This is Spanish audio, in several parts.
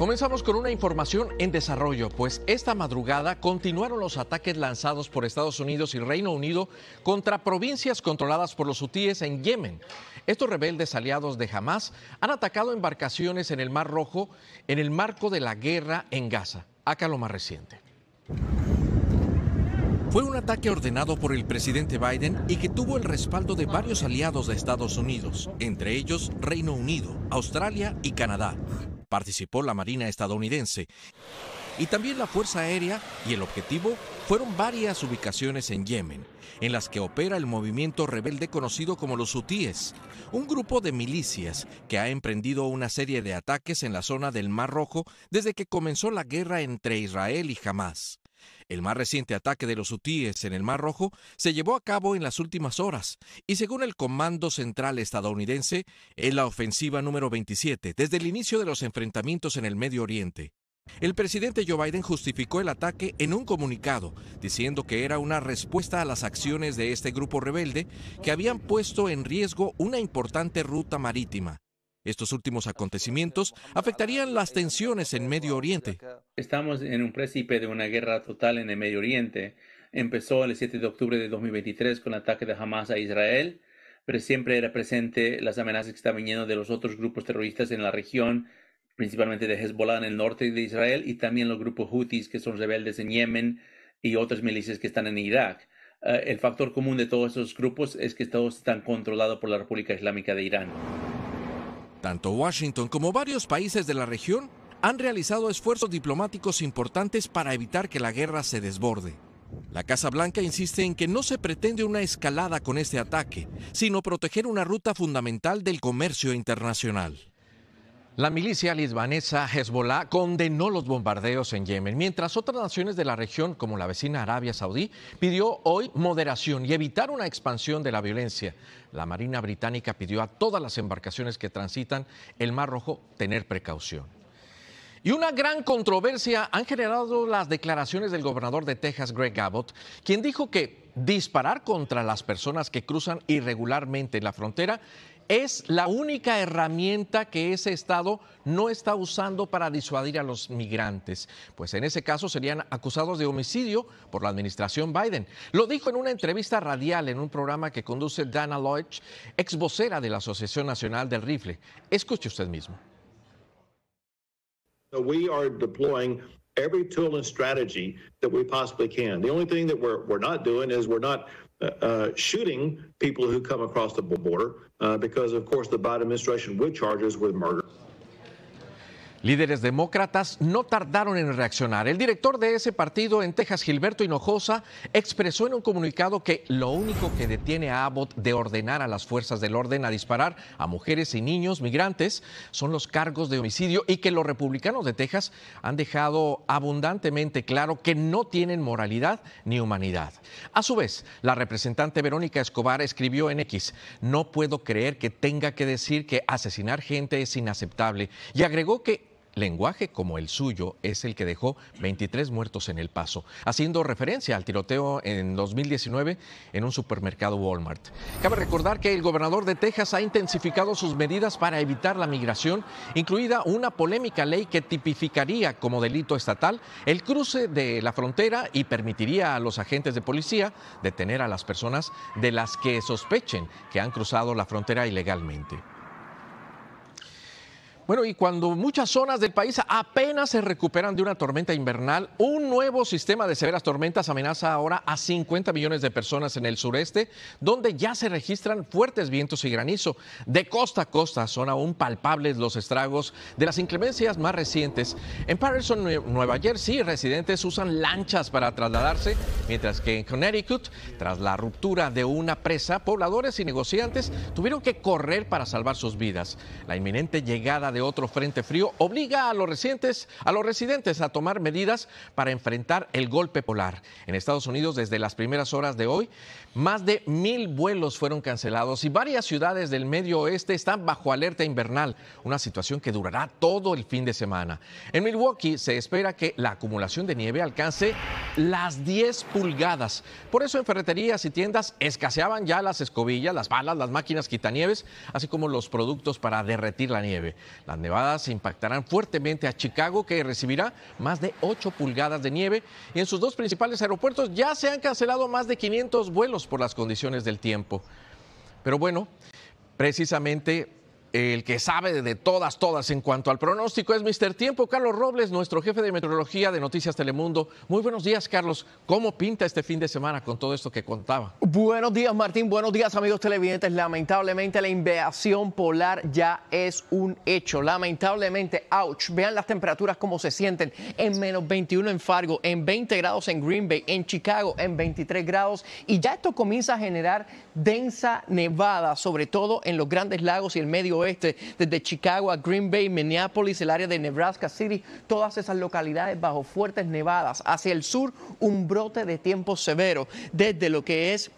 Comenzamos con una información en desarrollo, pues esta madrugada continuaron los ataques lanzados por Estados Unidos y Reino Unido contra provincias controladas por los hutíes en Yemen. Estos rebeldes aliados de Hamas han atacado embarcaciones en el Mar Rojo en el marco de la guerra en Gaza. Acá lo más reciente. Fue un ataque ordenado por el presidente Biden y que tuvo el respaldo de varios aliados de Estados Unidos, entre ellos Reino Unido, Australia y Canadá participó la Marina estadounidense y también la Fuerza Aérea y el objetivo fueron varias ubicaciones en Yemen, en las que opera el movimiento rebelde conocido como los hutíes, un grupo de milicias que ha emprendido una serie de ataques en la zona del Mar Rojo desde que comenzó la guerra entre Israel y Hamas. El más reciente ataque de los hutíes en el Mar Rojo se llevó a cabo en las últimas horas y según el Comando Central estadounidense es la ofensiva número 27 desde el inicio de los enfrentamientos en el Medio Oriente. El presidente Joe Biden justificó el ataque en un comunicado, diciendo que era una respuesta a las acciones de este grupo rebelde que habían puesto en riesgo una importante ruta marítima. Estos últimos acontecimientos afectarían las tensiones en Medio Oriente. Estamos en un príncipe de una guerra total en el Medio Oriente. Empezó el 7 de octubre de 2023 con el ataque de Hamas a Israel, pero siempre era presente las amenazas que están viniendo de los otros grupos terroristas en la región, principalmente de Hezbollah en el norte de Israel y también los grupos Houthis, que son rebeldes en Yemen, y otras milicias que están en Irak. Eh, el factor común de todos esos grupos es que todos están controlados por la República Islámica de Irán. Tanto Washington como varios países de la región han realizado esfuerzos diplomáticos importantes para evitar que la guerra se desborde. La Casa Blanca insiste en que no se pretende una escalada con este ataque, sino proteger una ruta fundamental del comercio internacional. La milicia libanesa Hezbollah condenó los bombardeos en Yemen, mientras otras naciones de la región, como la vecina Arabia Saudí, pidió hoy moderación y evitar una expansión de la violencia. La Marina Británica pidió a todas las embarcaciones que transitan el Mar Rojo tener precaución. Y una gran controversia han generado las declaraciones del gobernador de Texas, Greg Abbott, quien dijo que disparar contra las personas que cruzan irregularmente la frontera es la única herramienta que ese Estado no está usando para disuadir a los migrantes, pues en ese caso serían acusados de homicidio por la administración Biden. Lo dijo en una entrevista radial en un programa que conduce Dana Lodge, ex vocera de la Asociación Nacional del Rifle. Escuche usted mismo. Uh, uh, shooting people who come across the border uh, because, of course, the Biden administration would charge us with murder. Líderes demócratas no tardaron en reaccionar. El director de ese partido en Texas, Gilberto Hinojosa, expresó en un comunicado que lo único que detiene a Abbott de ordenar a las fuerzas del orden a disparar a mujeres y niños migrantes son los cargos de homicidio y que los republicanos de Texas han dejado abundantemente claro que no tienen moralidad ni humanidad. A su vez, la representante Verónica Escobar escribió en X, no puedo creer que tenga que decir que asesinar gente es inaceptable y agregó que lenguaje como el suyo es el que dejó 23 muertos en El Paso, haciendo referencia al tiroteo en 2019 en un supermercado Walmart. Cabe recordar que el gobernador de Texas ha intensificado sus medidas para evitar la migración, incluida una polémica ley que tipificaría como delito estatal el cruce de la frontera y permitiría a los agentes de policía detener a las personas de las que sospechen que han cruzado la frontera ilegalmente. Bueno, y cuando muchas zonas del país apenas se recuperan de una tormenta invernal, un nuevo sistema de severas tormentas amenaza ahora a 50 millones de personas en el sureste, donde ya se registran fuertes vientos y granizo. De costa a costa son aún palpables los estragos de las inclemencias más recientes. En Patterson, Nueva Jersey, residentes usan lanchas para trasladarse, mientras que en Connecticut, tras la ruptura de una presa, pobladores y negociantes tuvieron que correr para salvar sus vidas. La inminente llegada de otro frente frío obliga a los, recientes, a los residentes a tomar medidas para enfrentar el golpe polar. En Estados Unidos, desde las primeras horas de hoy, más de mil vuelos fueron cancelados y varias ciudades del medio oeste están bajo alerta invernal, una situación que durará todo el fin de semana. En Milwaukee se espera que la acumulación de nieve alcance las 10 pulgadas. Por eso en ferreterías y tiendas escaseaban ya las escobillas, las balas, las máquinas quitanieves, así como los productos para derretir la nieve. Las nevadas impactarán fuertemente a Chicago, que recibirá más de 8 pulgadas de nieve. Y en sus dos principales aeropuertos ya se han cancelado más de 500 vuelos por las condiciones del tiempo. Pero bueno, precisamente el que sabe de todas, todas en cuanto al pronóstico es Mr. Tiempo, Carlos Robles, nuestro jefe de meteorología de Noticias Telemundo. Muy buenos días, Carlos. ¿Cómo pinta este fin de semana con todo esto que contaba? Buenos días, Martín. Buenos días, amigos televidentes. Lamentablemente, la invasión polar ya es un hecho. Lamentablemente, ouch. Vean las temperaturas como se sienten. En menos 21 en Fargo, en 20 grados en Green Bay, en Chicago, en 23 grados. Y ya esto comienza a generar densa nevada, sobre todo en los grandes lagos y el medio oeste, desde Chicago a Green Bay, Minneapolis, el área de Nebraska City, todas esas localidades bajo fuertes nevadas. Hacia el sur, un brote de tiempo severo, desde lo que es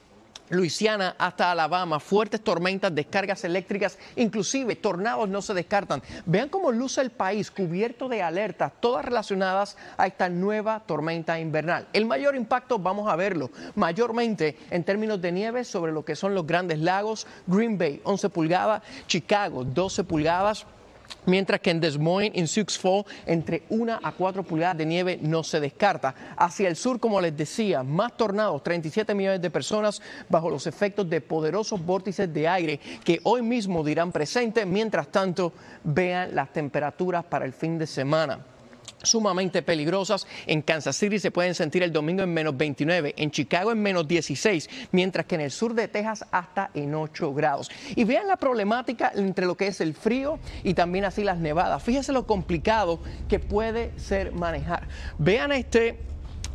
Luisiana hasta Alabama, fuertes tormentas, descargas eléctricas, inclusive tornados no se descartan. Vean cómo luce el país cubierto de alertas, todas relacionadas a esta nueva tormenta invernal. El mayor impacto vamos a verlo mayormente en términos de nieve sobre lo que son los grandes lagos, Green Bay 11 pulgadas, Chicago 12 pulgadas mientras que en Des Moines, en Sioux Falls, entre una a 4 pulgadas de nieve no se descarta. Hacia el sur, como les decía, más tornados, 37 millones de personas bajo los efectos de poderosos vórtices de aire que hoy mismo dirán presente. Mientras tanto, vean las temperaturas para el fin de semana sumamente peligrosas. En Kansas City se pueden sentir el domingo en menos 29, en Chicago en menos 16, mientras que en el sur de Texas hasta en 8 grados. Y vean la problemática entre lo que es el frío y también así las nevadas. fíjese lo complicado que puede ser manejar. Vean este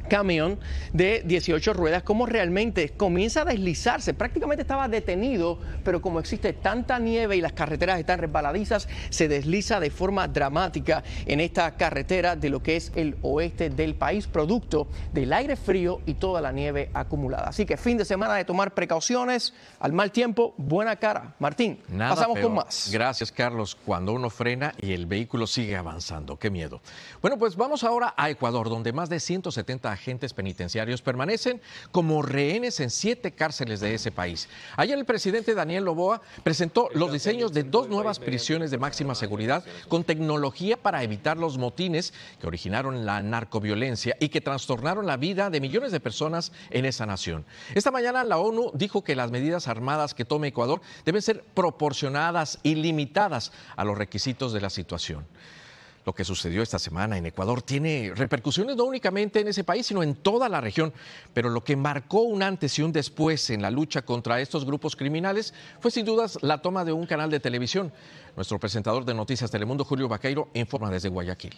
camión de 18 ruedas, cómo realmente comienza a deslizarse. Prácticamente estaba detenido, pero como existe tanta nieve y las carreteras están resbaladizas, se desliza de forma dramática en esta carretera de lo que es el oeste del país, producto del aire frío y toda la nieve acumulada. Así que fin de semana de tomar precauciones, al mal tiempo, buena cara. Martín, pasamos con más. Gracias, Carlos. Cuando uno frena y el vehículo sigue avanzando, qué miedo. Bueno, pues vamos ahora a Ecuador, donde más de 170 agentes penitenciarios permanecen como rehenes en siete cárceles de ese país. Ayer el presidente Daniel Loboa presentó los diseños de dos nuevas prisiones de máxima seguridad con tecnología para evitar los motines que originaron la narcoviolencia y que trastornaron la vida de millones de personas en esa nación. Esta mañana la ONU dijo que las medidas armadas que tome Ecuador deben ser proporcionadas y limitadas a los requisitos de la situación. Lo que sucedió esta semana en Ecuador tiene repercusiones no únicamente en ese país, sino en toda la región. Pero lo que marcó un antes y un después en la lucha contra estos grupos criminales fue sin dudas la toma de un canal de televisión. Nuestro presentador de Noticias Telemundo, Julio Vaqueiro, informa desde Guayaquil.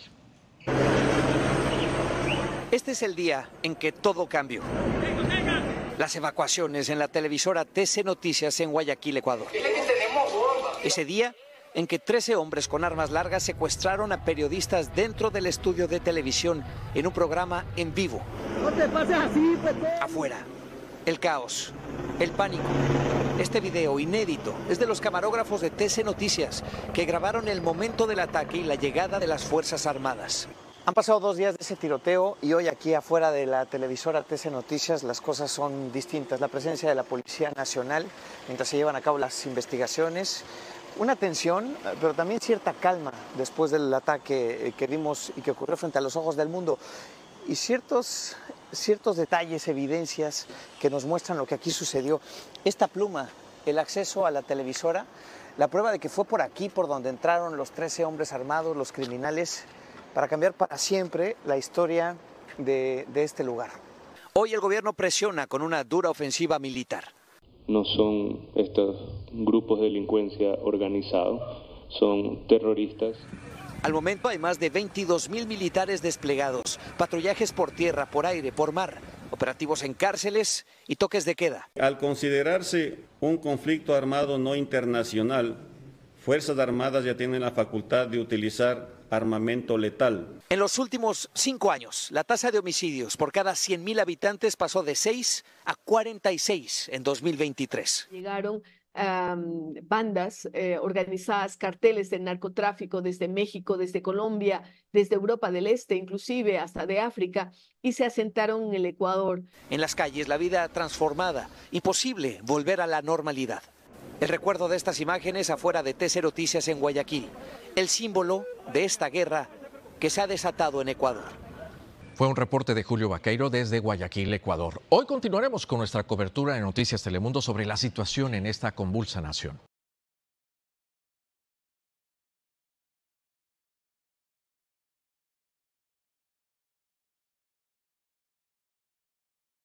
Este es el día en que todo cambió. Las evacuaciones en la televisora TC Noticias en Guayaquil, Ecuador. Ese día en que 13 hombres con armas largas secuestraron a periodistas dentro del estudio de televisión en un programa en vivo. No te pases así, pues. Afuera, el caos, el pánico. Este video inédito es de los camarógrafos de TC Noticias que grabaron el momento del ataque y la llegada de las Fuerzas Armadas. Han pasado dos días de ese tiroteo y hoy aquí afuera de la televisora TC Noticias las cosas son distintas. La presencia de la Policía Nacional mientras se llevan a cabo las investigaciones, una tensión, eh, pero también cierta calma después del ataque eh, que vimos y que ocurrió frente a los ojos del mundo. Y ciertos, ciertos detalles, evidencias que nos muestran lo que aquí sucedió. Esta pluma, el acceso a la televisora, la prueba de que fue por aquí por donde entraron los 13 hombres armados, los criminales, para cambiar para siempre la historia de este lugar. Hoy el gobierno presiona con una dura ofensiva militar no son estos grupos de delincuencia organizado, son terroristas. Al momento hay más de 22 mil militares desplegados, patrullajes por tierra, por aire, por mar, operativos en cárceles y toques de queda. Al considerarse un conflicto armado no internacional, Fuerzas Armadas ya tienen la facultad de utilizar armamento letal. En los últimos cinco años, la tasa de homicidios por cada 100.000 habitantes pasó de 6 a 46 en 2023. Llegaron bandas eh, organizadas, carteles de narcotráfico desde México, desde Colombia, desde Europa del Este, inclusive hasta de África, y se asentaron en el Ecuador. En las calles, la vida transformada, imposible volver a la normalidad. El recuerdo de estas imágenes afuera de TC Noticias en Guayaquil, el símbolo de esta guerra que se ha desatado en Ecuador. Fue un reporte de Julio Vaqueiro desde Guayaquil, Ecuador. Hoy continuaremos con nuestra cobertura de Noticias Telemundo sobre la situación en esta convulsa nación.